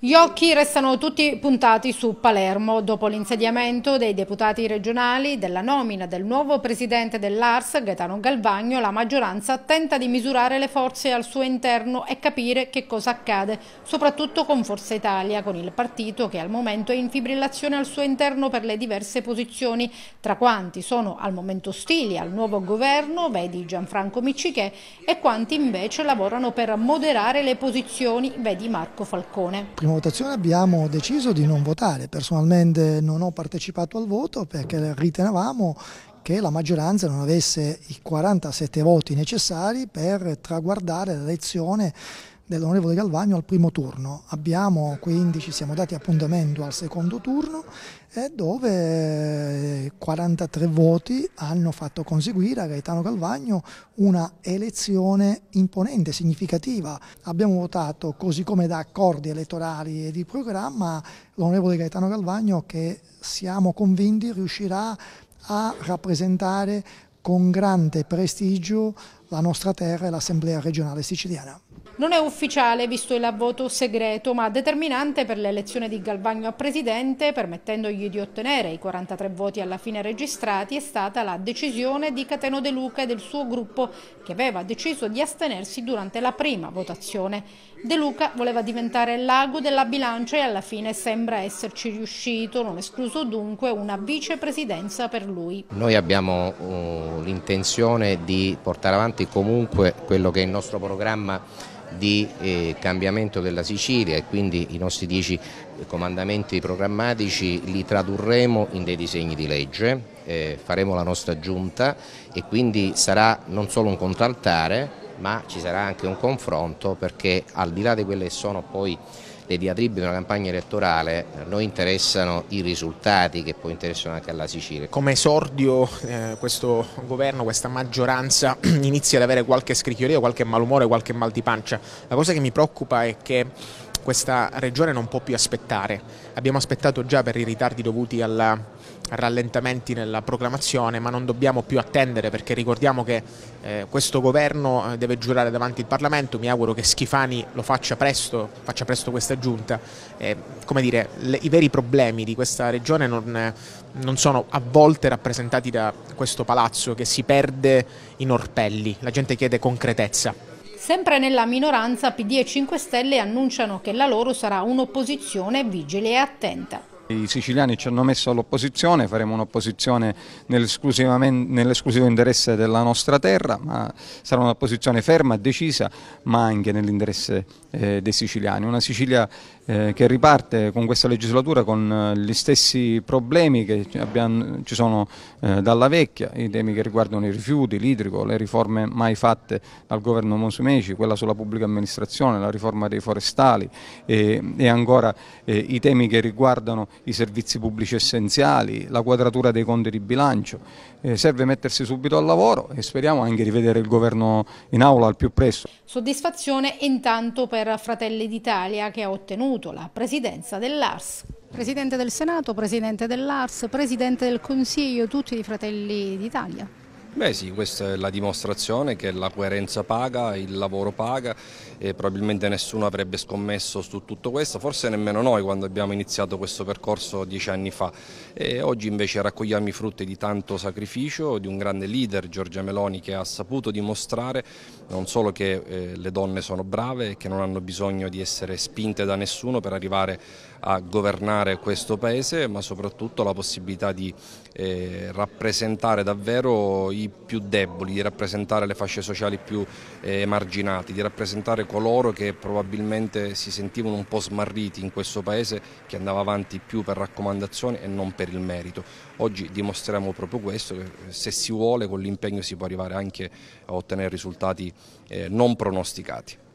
Gli occhi restano tutti puntati su Palermo dopo l'insediamento dei deputati regionali della nomina del nuovo presidente dell'ARS Gaetano Galvagno la maggioranza tenta di misurare le forze al suo interno e capire che cosa accade soprattutto con Forza Italia con il partito che al momento è in fibrillazione al suo interno per le diverse posizioni tra quanti sono al momento ostili al nuovo governo vedi Gianfranco Miccichè e quanti invece lavorano per moderare le posizioni vedi Marco Falcone prima votazione abbiamo deciso di non votare. Personalmente non ho partecipato al voto perché ritenevamo che la maggioranza non avesse i 47 voti necessari per traguardare l'elezione dell'onorevole Galvagno al primo turno. Abbiamo quindi, ci siamo dati appuntamento al secondo turno eh, dove 43 eh, voti hanno fatto conseguire a Gaetano Galvagno una elezione imponente, significativa. Abbiamo votato così come da accordi elettorali e di programma l'onorevole Gaetano Galvagno che siamo convinti riuscirà a rappresentare con grande prestigio la nostra terra e l'Assemblea regionale siciliana. Non è ufficiale visto il voto segreto, ma determinante per l'elezione di Galvagno a presidente, permettendogli di ottenere i 43 voti alla fine registrati, è stata la decisione di Cateno De Luca e del suo gruppo che aveva deciso di astenersi durante la prima votazione. De Luca voleva diventare l'ago della bilancia e alla fine sembra esserci riuscito, non escluso dunque una vicepresidenza per lui. Noi abbiamo uh, l'intenzione di portare avanti comunque quello che è il nostro programma di eh, cambiamento della Sicilia e quindi i nostri dieci eh, comandamenti programmatici li tradurremo in dei disegni di legge, eh, faremo la nostra giunta e quindi sarà non solo un contraltare ma ci sarà anche un confronto perché al di là di quelle che sono poi le diatribe di una campagna elettorale a noi interessano i risultati che poi interessano anche alla Sicilia. Come esordio eh, questo governo, questa maggioranza inizia ad avere qualche scricchiolia, qualche malumore, qualche mal di pancia. La cosa che mi preoccupa è che questa regione non può più aspettare. Abbiamo aspettato già per i ritardi dovuti alla rallentamenti nella proclamazione, ma non dobbiamo più attendere perché ricordiamo che eh, questo governo eh, deve giurare davanti il Parlamento, mi auguro che Schifani lo faccia presto, faccia presto questa giunta. Eh, come dire, le, i veri problemi di questa regione non, non sono a volte rappresentati da questo palazzo che si perde in orpelli, la gente chiede concretezza. Sempre nella minoranza PD e 5 Stelle annunciano che la loro sarà un'opposizione vigile e attenta. I siciliani ci hanno messo all'opposizione, faremo un'opposizione nell'esclusivo interesse della nostra terra, ma sarà un'opposizione ferma, e decisa, ma anche nell'interesse eh, dei siciliani. Una Sicilia eh, che riparte con questa legislatura con eh, gli stessi problemi che abbiamo, ci sono eh, dalla vecchia, i temi che riguardano i rifiuti, l'idrico, le riforme mai fatte dal governo Mosumeci, quella sulla pubblica amministrazione, la riforma dei forestali e, e ancora eh, i temi che riguardano i servizi pubblici essenziali, la quadratura dei conti di bilancio. serve mettersi subito al lavoro e speriamo anche di vedere il governo in aula al più presto. Soddisfazione intanto per Fratelli d'Italia che ha ottenuto ottenuto la presidenza dell'ARS. Presidente del Senato, Presidente dell'ARS, Presidente del Consiglio, tutti i Fratelli d'Italia. Beh sì, questa è la dimostrazione che la coerenza paga, il lavoro paga e probabilmente nessuno avrebbe scommesso su tutto questo, forse nemmeno noi quando abbiamo iniziato questo percorso dieci anni fa. E oggi invece raccogliamo i frutti di tanto sacrificio di un grande leader, Giorgia Meloni, che ha saputo dimostrare non solo che eh, le donne sono brave e che non hanno bisogno di essere spinte da nessuno per arrivare a governare questo paese, ma soprattutto la possibilità di eh, rappresentare davvero i più deboli, di rappresentare le fasce sociali più eh, emarginate, di rappresentare coloro che probabilmente si sentivano un po' smarriti in questo paese che andava avanti più per raccomandazioni e non per il merito. Oggi dimostriamo proprio questo, che eh, se si vuole con l'impegno si può arrivare anche a ottenere risultati eh, non pronosticati.